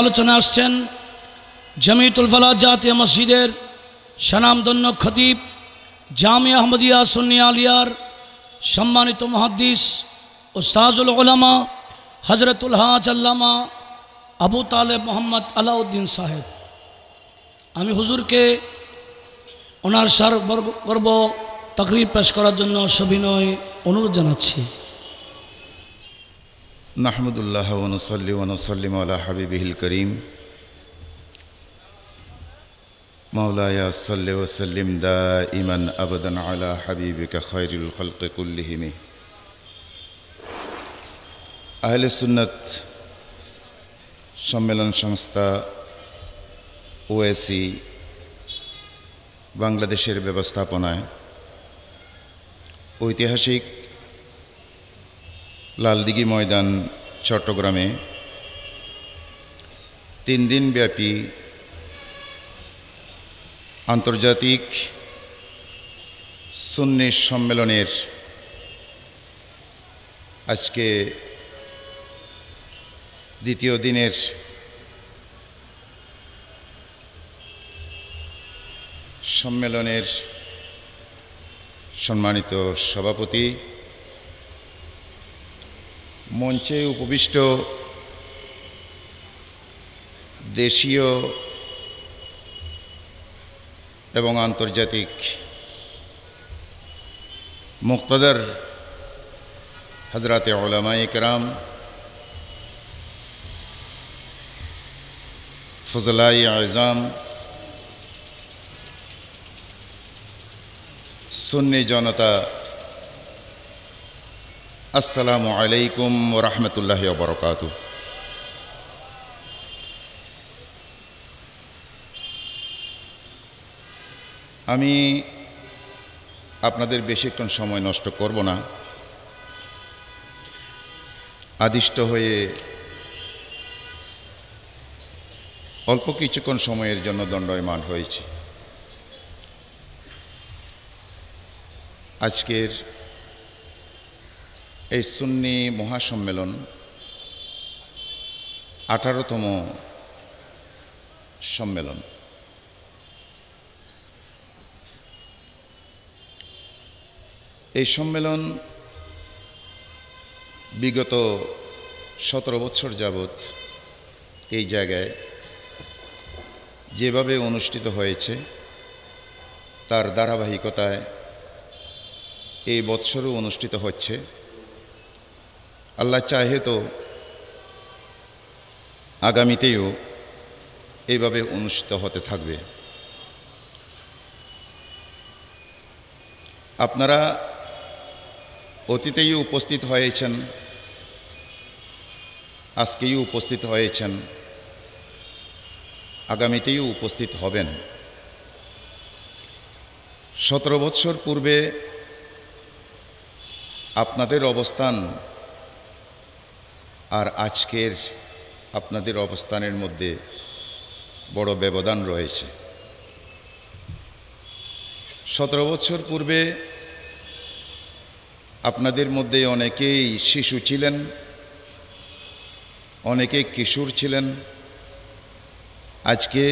আলোচনা আসছেন জামিতুল ফালা জাতীয় মসজিদের সানামদন্য খতিব জামি আহমদিয়া সুন্নি আলিয়ার সম্মানিত মহাদ্দিস ওস্তাজুল ওলামা হজরতুল হাজ আল্লামা আবু তালেব মোহাম্মদ আলাউদ্দিন সাহেব আমি হুজুরকে ওনার সার গর্ব তকরিব পেশ করার জন্য সভিনয় অনুরোধ জানাচ্ছি نحمد الله ونصلي ونسلم على حبيبه الكريم مولاي صل وسلم دائما ابدا على حبيبك خير الخلق كلهم اهل السنت সম্মেলন সংস্থা ওএসি বাংলাদেশের ব্যবস্থাপনায় ঐতিহাসিক লালদিঘি ময়দান চট্টগ্রামে তিন দিনব্যাপী আন্তর্জাতিক সুন্নি সম্মেলনের আজকে দ্বিতীয় দিনের সম্মেলনের সম্মানিত সভাপতি মৌন্চে উপবিষ্ট দেশীয় এবং আন্তর্জাতিক মুক্তদর হযরত উলামায়ে کرام ফযলায়ে আজম সুন্নি জনতা আসসালামু আলাইকুম রহমতুল্লাহ বরকাত আমি আপনাদের বেশিক্ষণ সময় নষ্ট করব না আদিষ্ট হয়ে অল্প কিছুক্ষণ সময়ের জন্য দণ্ডয়মান হয়েছে আজকের এই সুন্নি মহাসম্মেলন আঠারোতম সম্মেলন এই সম্মেলন বিগত সতেরো বছর যাবৎ এই জায়গায় যেভাবে অনুষ্ঠিত হয়েছে তার ধারাবাহিকতায় এই বৎসরও অনুষ্ঠিত হচ্ছে আল্লাহ চাহে তো আগামীতেও এইভাবে অনুষ্ঠিত হতে থাকবে আপনারা অতীতেই উপস্থিত হয়েছেন আজকেই উপস্থিত হয়েছেন আগামীতেই উপস্থিত হবেন সতেরো বৎসর পূর্বে আপনাদের অবস্থান আর আজকের আপনাদের অবস্থানের মধ্যে বড় ব্যবধান রয়েছে সতেরো বছর পূর্বে আপনাদের মধ্যে অনেকেই শিশু ছিলেন অনেকেই কিশোর ছিলেন আজকে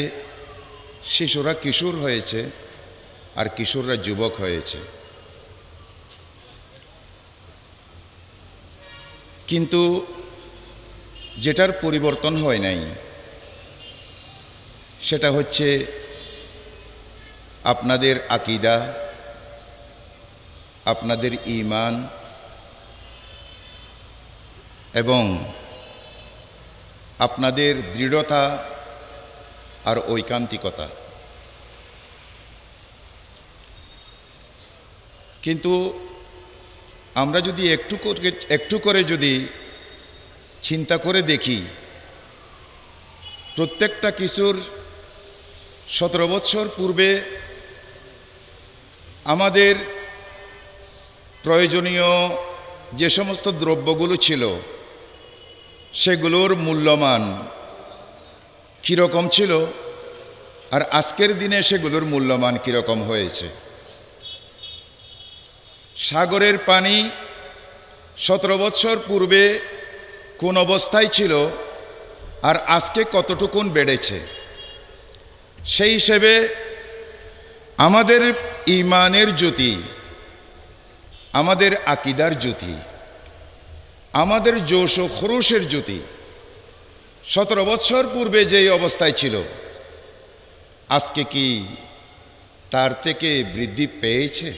শিশুরা কিশোর হয়েছে আর কিশোররা যুবক হয়েছে কিন্তু যেটার পরিবর্তন হয় নাই সেটা হচ্ছে আপনাদের আকিদা আপনাদের ইমান এবং আপনাদের দৃঢ়তা আর ঐকান্তিকতা কিন্তু আমরা যদি একটু করে একটু করে যদি চিন্তা করে দেখি প্রত্যেকটা কিশোর সতেরো বৎসর পূর্বে আমাদের প্রয়োজনীয় যে সমস্ত দ্রব্যগুলো ছিল সেগুলোর মূল্যমান কীরকম ছিল আর আজকের দিনে সেগুলোর মূল্যমান কীরকম হয়েছে সাগরের পানি সতেরো বৎসর পূর্বে কোন অবস্থায় ছিল আর আজকে কতটুকুন বেড়েছে সেই হিসেবে আমাদের ইমানের জ্যোতি আমাদের আকিদার জ্যোতি আমাদের জোশ ও খরোশের জ্যোতি সতেরো বছর পূর্বে যেই অবস্থায় ছিল আজকে কি তার থেকে বৃদ্ধি পেয়েছে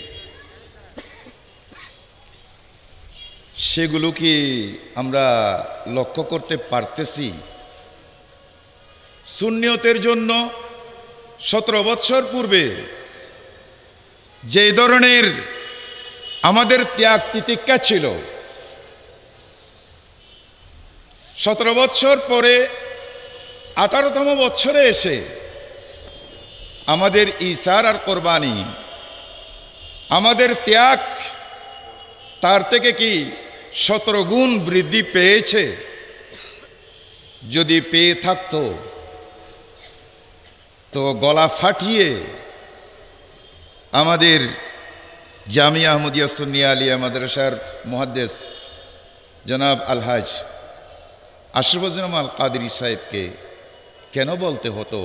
সেগুলো কি আমরা লক্ষ্য করতে পারতেছি সুন্নিয়তের জন্য সতেরো বৎসর পূর্বে যে ধরনের আমাদের ত্যাগ তিতিক্ষা ছিল সতেরো বৎসর পরে আঠারোতম বৎসরে এসে আমাদের ইশার আর কোরবানি আমাদের ত্যাগ তার থেকে কি সতেরো গুণ বৃদ্ধি পেয়েছে যদি পেয়ে থাকত তো গলা ফাটিয়ে আমাদের জামিয়া আহমদিয়া সুনিয়া আলিয়া মাদ্রাসার মহাদ্দেশ জনাব আলহাজ আশরফাজনাম আল কাদরি সাহেবকে কেন বলতে হতো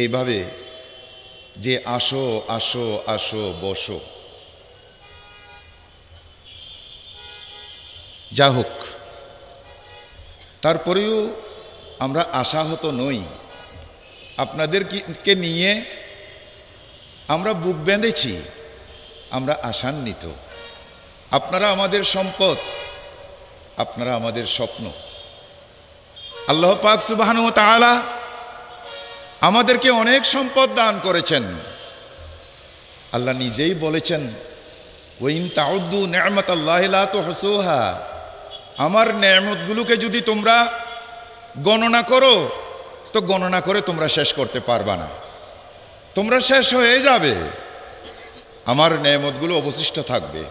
এইভাবে যে আসো আসো আসো বসো যা হোক তারপরেও আমরা আশাহত নই আপনাদেরকে নিয়ে আমরা বুক বেঁধেছি আমরা আশান্বিত আপনারা আমাদের সম্পদ আপনারা আমাদের স্বপ্ন আল্লাহ পাক সুবাহন তালা আমাদেরকে অনেক সম্পদ দান করেছেন আল্লাহ নিজেই বলেছেন ওইন তাউদ্দু নেমত আল্লাহ তো হসোহা আমার ন্যায়ামতগুলোকে যদি তোমরা গণনা করো তো গণনা করে তোমরা শেষ করতে পারবা না তোমরা শেষ হয়ে যাবে আমার ন্যায়মতগুলো অবশিষ্ট থাকবে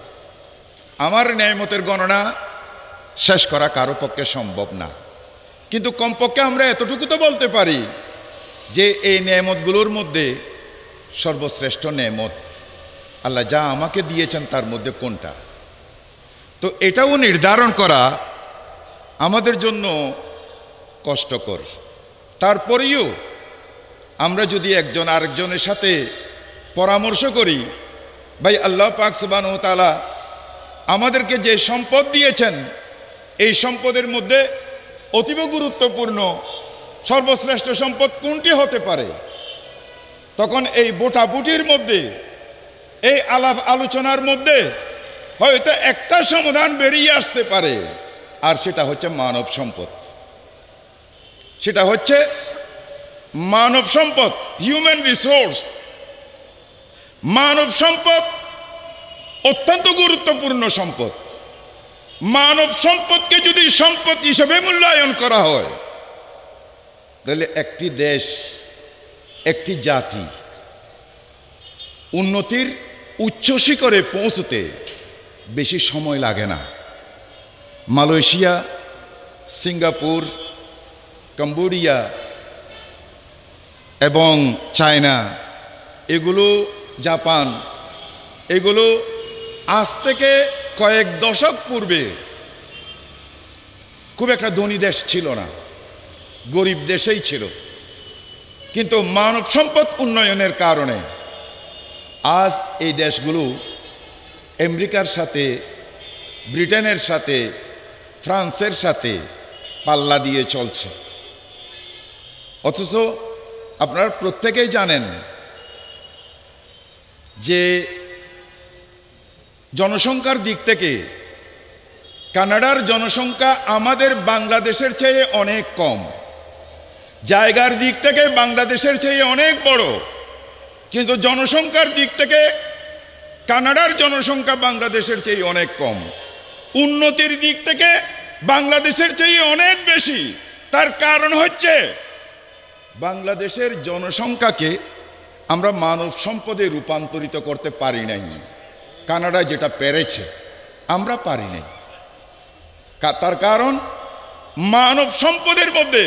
আমার ন্যায়মতের গণনা শেষ করা কারো পক্ষে সম্ভব না কিন্তু কমপক্ষে আমরা এতটুকু তো বলতে পারি যে এই ন্যায়মতগুলোর মধ্যে সর্বশ্রেষ্ঠ ন্যায়মত আল্লাহ যা আমাকে দিয়েছেন তার মধ্যে কোনটা তো এটাও নির্ধারণ করা আমাদের জন্য কষ্টকর তারপরেও আমরা যদি একজন আরেকজনের সাথে পরামর্শ করি ভাই আল্লাহ পাক সুবান ও তালা আমাদেরকে যে সম্পদ দিয়েছেন এই সম্পদের মধ্যে অতীব গুরুত্বপূর্ণ সর্বশ্রেষ্ঠ সম্পদ কোনটি হতে পারে তখন এই বোটাবুটির মধ্যে এই আলাপ আলোচনার মধ্যে হয়তো একটা সমাধান বেরিয়ে আসতে পারে আর সেটা হচ্ছে মানব সম্পদ সেটা হচ্ছে মানব সম্পদ হিউম্যান রিসোর্স মানব সম্পদ অত্যন্ত গুরুত্বপূর্ণ সম্পদ মানব সম্পদকে যদি সম্পদ হিসেবে মূল্যায়ন করা হয় তাহলে একটি দেশ একটি জাতি উন্নতির উচ্চ শিখরে পৌঁছতে বেশি সময় লাগে না মালয়েশিয়া সিঙ্গাপুর কম্বোডিয়া এবং চায়না এগুলো জাপান এগুলো আজ থেকে কয়েক দশক পূর্বে খুব একটা ধনী দেশ ছিল না গরিব দেশেই ছিল কিন্তু মানব সম্পদ উন্নয়নের কারণে আজ এই দেশগুলো আমেরিকার সাথে ব্রিটেনের সাথে ফ্রান্সের সাথে পাল্লা দিয়ে চলছে অথচ আপনারা প্রত্যেকেই জানেন যে জনসংখ্যার দিক থেকে কানাডার জনসংখ্যা আমাদের বাংলাদেশের চেয়ে অনেক কম জায়গার দিক থেকে বাংলাদেশের চেয়ে অনেক বড় কিন্তু জনসংখ্যার দিক থেকে কানাডার জনসংখ্যা বাংলাদেশের চেয়ে অনেক কম উন্নতির দিক থেকে বাংলাদেশের চেয়ে অনেক বেশি তার কারণ হচ্ছে বাংলাদেশের জনসংখ্যাকে আমরা মানব সম্পদে রূপান্তরিত করতে পারি নাই কানাডা যেটা পেরেছে আমরা পারি নাই তার কারণ মানব সম্পদের মধ্যে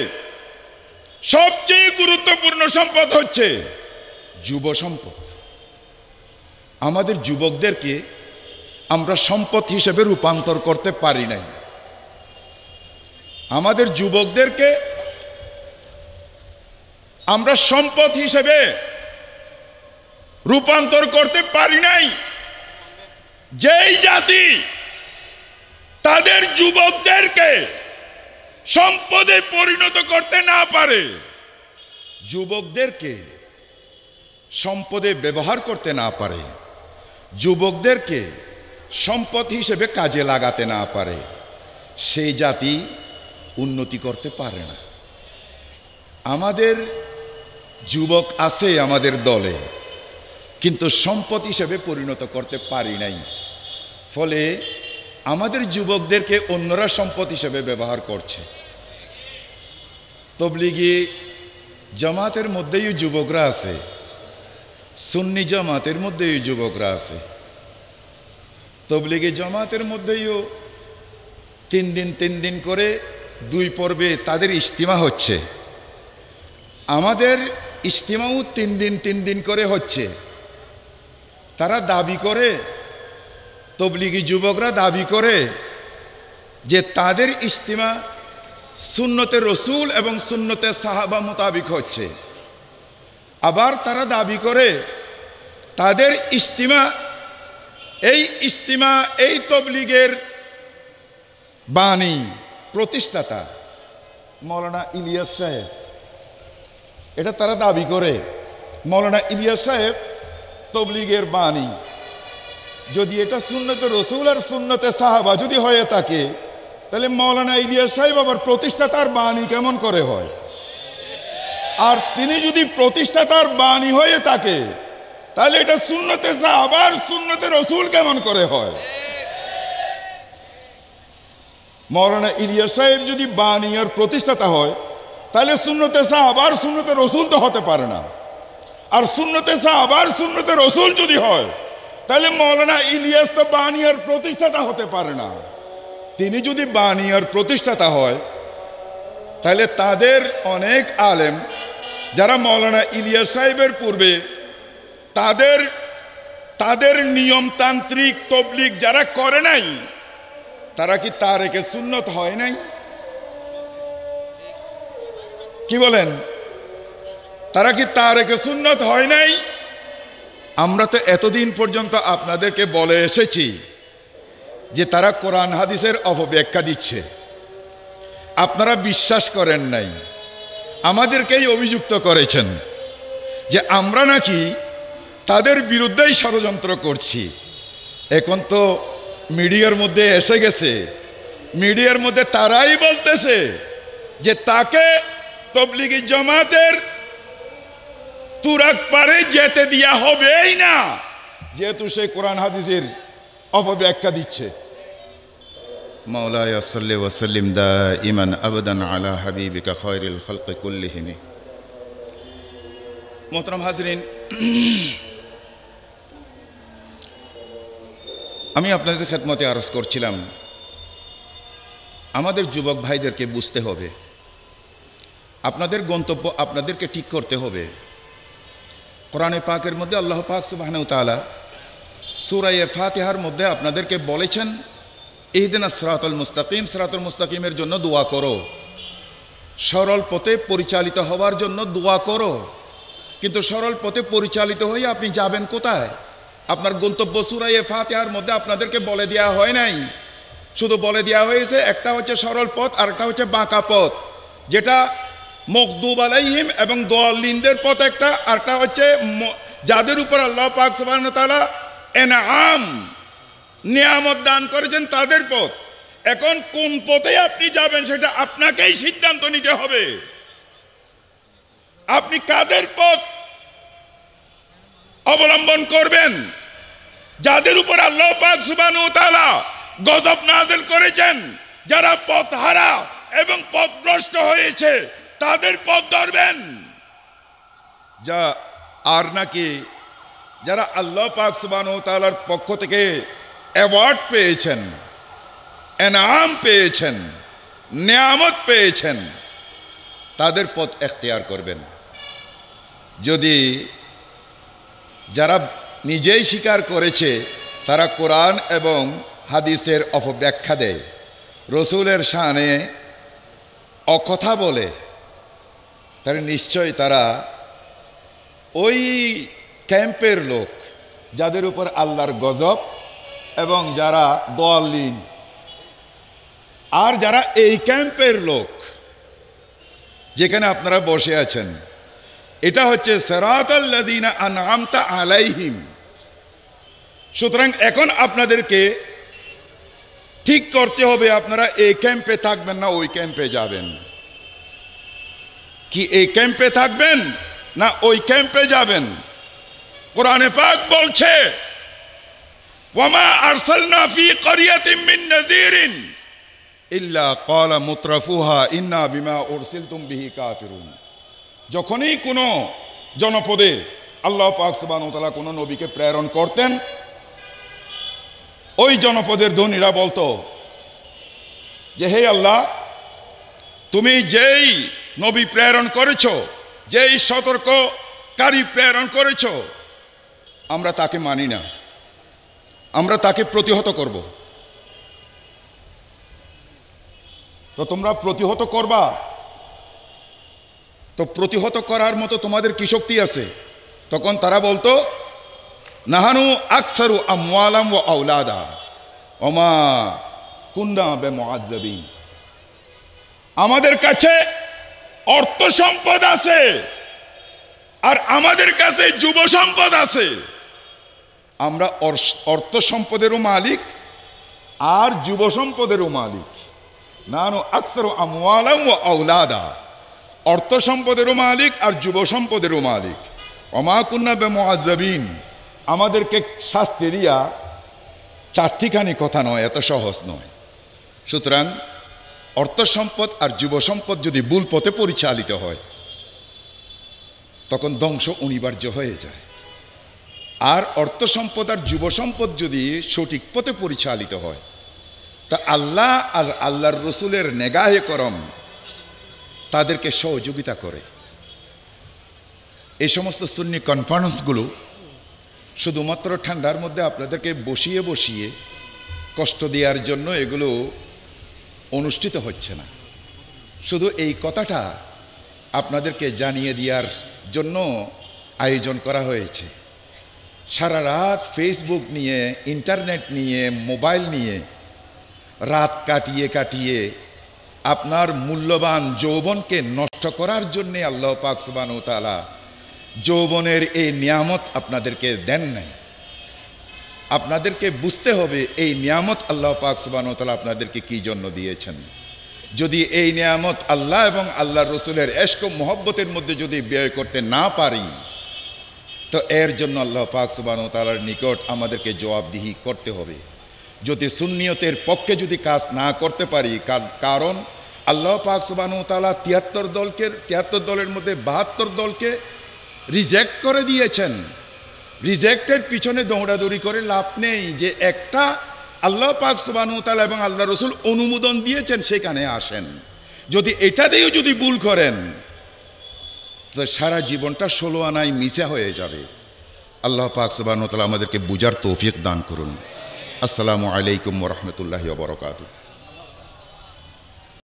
সবচেয়ে গুরুত্বপূর্ণ সম্পদ হচ্ছে যুব সম্পদ আমাদের যুবকদেরকে আমরা সম্পদ হিসেবে রূপান্তর করতে পারি নাই আমাদের যুবকদেরকে আমরা সম্পদ হিসেবে রূপান্তর করতে পারি নাই যেই জাতি তাদের যুবকদেরকে সম্পদে পরিণত করতে না পারে যুবকদেরকে সম্পদে ব্যবহার করতে না পারে যুবকদেরকে সম্পদ হিসেবে কাজে লাগাতে না পারে সেই জাতি উন্নতি করতে পারে না আমাদের যুবক আছে আমাদের দলে কিন্তু সম্পদ হিসেবে পরিণত করতে পারি নাই ফলে আমাদের যুবকদেরকে অন্যরা সম্পদ হিসেবে ব্যবহার করছে তবলিগি জামাতের মধ্যেই যুবকরা আছে সুন্নি জামাতের মধ্যে এই যুবকরা আছে তবলিগি জামাতের মধ্যেও তিন দিন তিন দিন করে দুই পর্বে তাদের ইজতিমা হচ্ছে আমাদের ইজতিমাও তিন দিন তিন দিন করে হচ্ছে তারা দাবি করে তবলিগি যুবকরা দাবি করে যে তাদের ইজতিমা সুন্নতে রসুল এবং সুন্নতে সাহাবা মোতাবিক হচ্ছে আবার তারা দাবি করে তাদের ইস্তিমা এই ইস্তিমা এই তবলিগের বাণী প্রতিষ্ঠাতা মৌলানা ইলিয়াস সাহেব এটা তারা দাবি করে মৌলানা ইলিয়াস সাহেব তবলিগের বাণী যদি এটা শূন্যতে রসুল আর সুন্নতে সাহাবা যদি হয়ে থাকে তাহলে মৌলানা ইলিয়াস সাহেব আবার প্রতিষ্ঠাতার বাণী কেমন করে হয় আর তিনি যদি প্রতিষ্ঠাতার বাণী হয়ে থাকে তাহলে এটা শূন্যতে আবার শূন্যতে রসুল কেমন করে হয় মৌলানা ইলিয়া সাহেব যদি বাণী আর প্রতিষ্ঠাতা হয় তাহলে শূন্যতে আবার শূন্যতে রসুল তো হতে পারে না আর শূন্যতে আবার শূন্যতে রসুল যদি হয় তাহলে মৌলানা ইলিয়াস তো বাণী আর প্রতিষ্ঠাতা হতে পারে না তিনি যদি বাণী আর প্রতিষ্ঠাতা হয় তাহলে তাদের অনেক আলেম যারা মৌলানা ইলিয়া সাহেবের পূর্বে তাদের তাদের নিয়মতান্ত্রিক তবলিক যারা করে নাই তারা কি তার একে সুন্নত হয় নাই কি বলেন তারা কি তার একে সুন্নত হয় নাই আমরা তো এতদিন পর্যন্ত আপনাদেরকে বলে এসেছি যে তারা কোরআন হাদিসের অপব্যাখ্যা দিচ্ছে আপনারা বিশ্বাস করেন নাই আমাদেরকেই অভিযুক্ত করেছেন যে আমরা নাকি তাদের বিরুদ্ধেই ষড়যন্ত্র করছি এখন তো মিডিয়ার মধ্যে এসে গেছে মিডিয়ার মধ্যে তারাই বলতেছে যে তাকে তবলিগি জমাতের তুরাক পারে যেতে দিয়া হবেই না যেহেতু সে কোরআন হাদিসের অপব্যাখ্যা দিচ্ছে مولاي صل وسلم دائما ابدا على حبيبك خير الخلق كلهم محترم আমি আপনাদের খেদমতে আরজ করছিলাম আমাদের যুবক ভাইদেরকে বুঝতে হবে আপনাদের গন্তব্য আপনাদেরকে ঠিক করতে হবে কোরআনে পাকের মধ্যে আল্লাহ পাক সুবাহনতালা সুরাইয়ে ফাতেহার মধ্যে আপনাদেরকে বলেছেন এইদিন সরাতুল মুস্তাকিম সরাতুল মুস্তাকিমের জন্য দোয়া করো সরল পথে পরিচালিত হওয়ার জন্য দোয়া করো কিন্তু সরল পথে পরিচালিত হয়ে আপনি যাবেন কোথায় আপনার গন্তব্য সুরাইয়ে ফাতেহার মধ্যে আপনাদেরকে বলে দেওয়া হয় নাই শুধু বলে দেওয়া হয়েছে একটা হচ্ছে সরল পথ আর একটা হচ্ছে বাঁকা পথ যেটা মকদুব আলাইহিম এবং দোয়াল্লিনদের পথ একটা আরটা হচ্ছে যাদের উপর আল্লাহ পাক সুবাহ তালা এনাম নিয়ামত দান করেছেন তাদের পথ এখন কোন পথে আপনি যাবেন সেটা আপনাকেই সিদ্ধান্ত নিতে হবে আপনি কাদের পথ অবলম্বন করবেন যাদের উপর আল্লাহ পাক সুবানু তালা গজব নাজেল করেছেন যারা পথ হারা এবং পথভ্রষ্ট হয়েছে তাদের পথ ধরবেন যা আর নাকি যারা আল্লাহ পাক সুবানু তালার পক্ষ থেকে অ্যাওয়ার্ড পেয়েছেন এনাম পেয়েছেন নিয়ামত পেয়েছেন তাদের পথ এখতিয়ার করবেন যদি যারা নিজেই স্বীকার করেছে তারা কোরআন এবং হাদিসের অপব্যাখ্যা দেয় রসুলের সানে অকথা বলে তাহলে নিশ্চয় তারা ওই ক্যাম্পের লোক যাদের উপর আল্লাহর গজব এবং যারা দলিন আর যারা এই ক্যাম্পের লোক যেখানে আপনারা বসে আছেন এটা হচ্ছে আলাইহিম সুতরাং এখন আপনাদেরকে ঠিক করতে হবে আপনারা এই ক্যাম্পে থাকবেন না ওই ক্যাম্পে যাবেন কি এই ক্যাম্পে থাকবেন না ওই ক্যাম্পে যাবেন কোরআনে পাক বলছে মিন ইন্না যখনই কোন জনপদে আল্লাহ পাক কোন নবীকে প্রেরণ করতেন ওই জনপদের ধনীরা বলতো যে হে আল্লাহ তুমি যেই নবী প্রেরণ করেছ যেই সতর্ককারী প্রেরণ করেছ আমরা তাকে মানি না আমরা তাকে প্রতিহত করব তো তোমরা প্রতিহত করবা তো প্রতিহত করার মতো তোমাদের কি শক্তি আছে তখন তারা বলতো নাহানু আকসারু আমালাম ও আউলাদা অমা কুন্না বে মহাজাবিন আমাদের কাছে অর্থ সম্পদ আছে আর আমাদের কাছে যুব সম্পদ আছে আমরা অর্থ সম্পদেরও মালিক আর যুব সম্পদেরও মালিক নানো আক্তর আমলাদা অর্থ সম্পদেরও মালিক আর যুব সম্পদেরও মালিক অমাকুন্না বে মহাজবিন আমাদেরকে শাস্তি দিয়া চারটিখানি কথা নয় এত সহজ নয় সুতরাং অর্থ সম্পদ আর যুব সম্পদ যদি ভুল পথে পরিচালিত হয় তখন ধ্বংস অনিবার্য হয়ে যায় আর অর্থ সম্পদ আর যুব সম্পদ যদি সঠিক পথে পরিচালিত হয় তা আল্লাহ আর আল্লাহর রসুলের নেগাহে করম তাদেরকে সহযোগিতা করে এই সমস্ত সুন্নি কনফারেন্সগুলো শুধুমাত্র ঠান্ডার মধ্যে আপনাদেরকে বসিয়ে বসিয়ে কষ্ট দেওয়ার জন্য এগুলো অনুষ্ঠিত হচ্ছে না শুধু এই কথাটা আপনাদেরকে জানিয়ে দেওয়ার জন্য আয়োজন করা হয়েছে সারা রাত ফেসবুক নিয়ে ইন্টারনেট নিয়ে মোবাইল নিয়ে রাত কাটিয়ে কাটিয়ে আপনার মূল্যবান যৌবনকে নষ্ট করার জন্যে আল্লাহ পাক ও তালা যৌবনের এই নিয়ামত আপনাদেরকে দেন নাই আপনাদেরকে বুঝতে হবে এই নিয়ামত আল্লাহ পাক ও তালা আপনাদেরকে কী জন্য দিয়েছেন যদি এই নিয়ামত আল্লাহ এবং আল্লাহ রসুলের এশক মোহব্বতের মধ্যে যদি ব্যয় করতে না পারি তো এর জন্য আল্লাহ পাক সুবান তালার নিকট আমাদেরকে জবাবদিহি করতে হবে যদি সুন্নিয়তের পক্ষে যদি কাজ না করতে পারি কারণ আল্লাহ পাক ও তালা তিয়াত্তর দলকে তিয়াত্তর দলের মধ্যে বাহাত্তর দলকে রিজেক্ট করে দিয়েছেন রিজেক্টের পিছনে দৌড়াদৌড়ি করে লাভ নেই যে একটা আল্লাহ পাক সুবানু তালা এবং আল্লাহ রসুল অনুমোদন দিয়েছেন সেখানে আসেন যদি এটা দিয়েও যদি ভুল করেন তো সারা জীবনটা ষোলো আনায় মিশা হয়ে যাবে আল্লাহ পাক তালা আমাদেরকে বুজার তৌফিক দান করুন আসসালামু আলাইকুম রহমতুল্লাহ বরকাতু